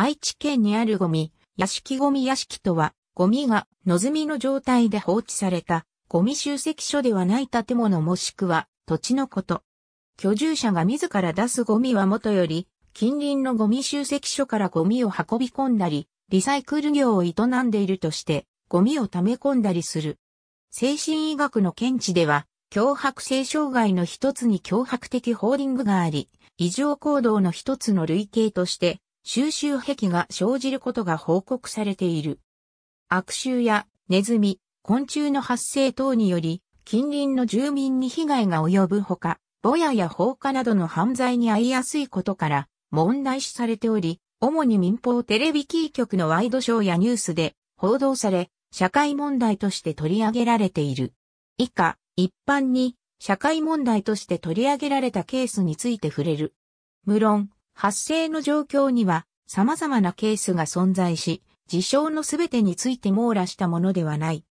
愛知県にあるゴミ、屋敷ゴミ屋敷とは、ゴミがのずみの状態で放置された、ゴミ集積所ではない建物もしくは土地のこと。居住者が自ら出すゴミはもとより、近隣のゴミ集積所からゴミを運び込んだり、リサイクル業を営んでいるとして、ゴミを溜め込んだりする。精神医学の見地では、脅迫性障害の一つに脅迫的ホーディングがあり、異常行動の一つの類型として、収集癖が生じることが報告されている。悪臭やネズミ、昆虫の発生等により、近隣の住民に被害が及ぶほか、ボヤや放火などの犯罪に遭いやすいことから問題視されており、主に民放テレビキー局のワイドショーやニュースで報道され、社会問題として取り上げられている。以下、一般に社会問題として取り上げられたケースについて触れる。無論、発生の状況には様々なケースが存在し、事象のすべてについて網羅したものではない。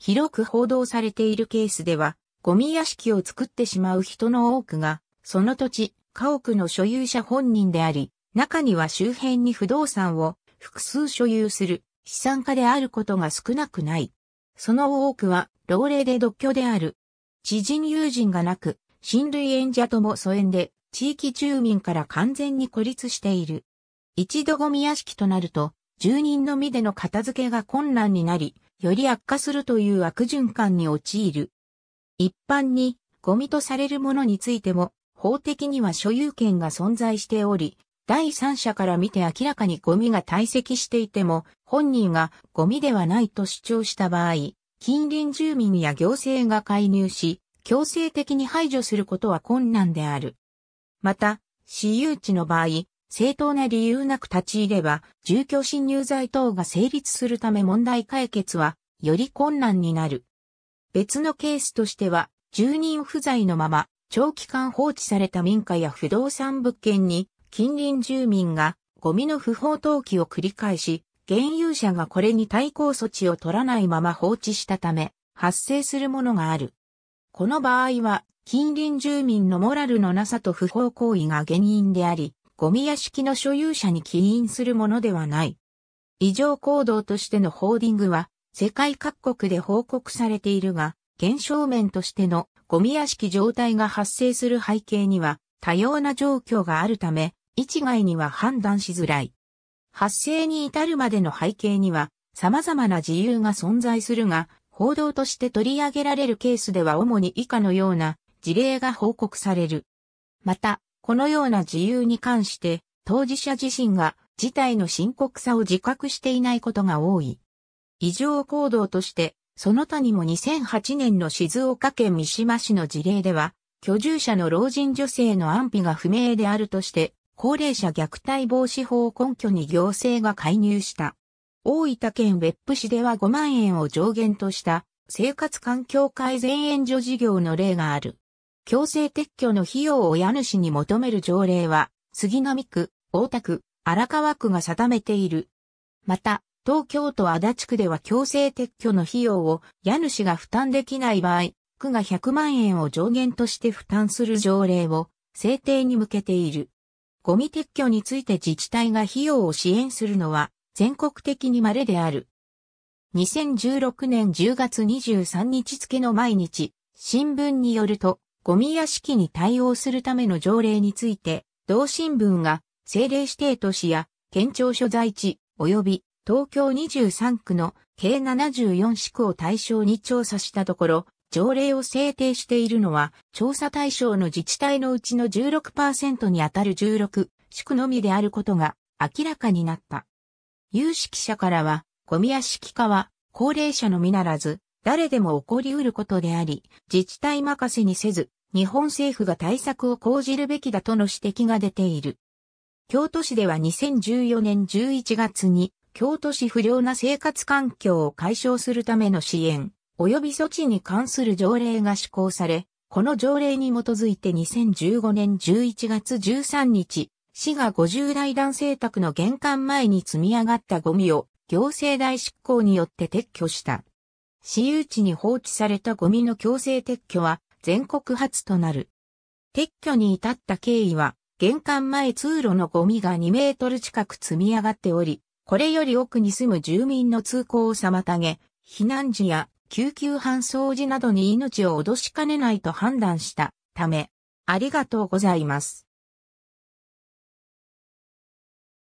広く報道されているケースでは、ゴミ屋敷を作ってしまう人の多くが、その土地、家屋の所有者本人であり、中には周辺に不動産を複数所有する資産家であることが少なくない。その多くは、老齢で独居である。知人友人がなく、親類縁者とも疎遠で、地域住民から完全に孤立している。一度ゴミ屋敷となると、住人のみでの片付けが困難になり、より悪化するという悪循環に陥る。一般に、ゴミとされるものについても、法的には所有権が存在しており、第三者から見て明らかにゴミが堆積していても、本人がゴミではないと主張した場合、近隣住民や行政が介入し、強制的に排除することは困難である。また、私有地の場合、正当な理由なく立ち入れば、住居侵入罪等が成立するため問題解決は、より困難になる。別のケースとしては、住人不在のまま、長期間放置された民家や不動産物件に、近隣住民が、ゴミの不法投棄を繰り返し、現有者がこれに対抗措置を取らないまま放置したため、発生するものがある。この場合は、近隣住民のモラルのなさと不法行為が原因であり、ゴミ屋敷の所有者に起因するものではない。異常行動としてのホーディングは、世界各国で報告されているが、現象面としてのゴミ屋敷状態が発生する背景には多様な状況があるため、一概には判断しづらい。発生に至るまでの背景には様々な自由が存在するが、報道として取り上げられるケースでは主に以下のような事例が報告される。また、このような自由に関して、当事者自身が事態の深刻さを自覚していないことが多い。異常行動として、その他にも2008年の静岡県三島市の事例では、居住者の老人女性の安否が不明であるとして、高齢者虐待防止法を根拠に行政が介入した。大分県別府市では5万円を上限とした生活環境改善援助事業の例がある。強制撤去の費用を家主に求める条例は、杉並区、大田区、荒川区が定めている。また、東京都足立区では強制撤去の費用を家主が負担できない場合、区が100万円を上限として負担する条例を制定に向けている。ゴミ撤去について自治体が費用を支援するのは全国的に稀である。2016年10月23日付の毎日、新聞によると、ゴミ屋敷に対応するための条例について、同新聞が政令指定都市や県庁所在地及び東京23区の計74市区を対象に調査したところ、条例を制定しているのは調査対象の自治体のうちの16%にあたる16市区のみであることが明らかになった。有識者からは、ゴミ屋敷化は高齢者のみならず、誰でも起こり得ることであり、自治体任せにせず、日本政府が対策を講じるべきだとの指摘が出ている。京都市では2014年11月に、京都市不良な生活環境を解消するための支援、及び措置に関する条例が施行され、この条例に基づいて2015年11月13日、市が50代男性宅の玄関前に積み上がったゴミを行政代執行によって撤去した。私有地に放置されたゴミの強制撤去は全国初となる。撤去に至った経緯は、玄関前通路のゴミが2メートル近く積み上がっており、これより奥に住む住民の通行を妨げ、避難時や救急搬送時などに命を脅しかねないと判断したため、ありがとうございます。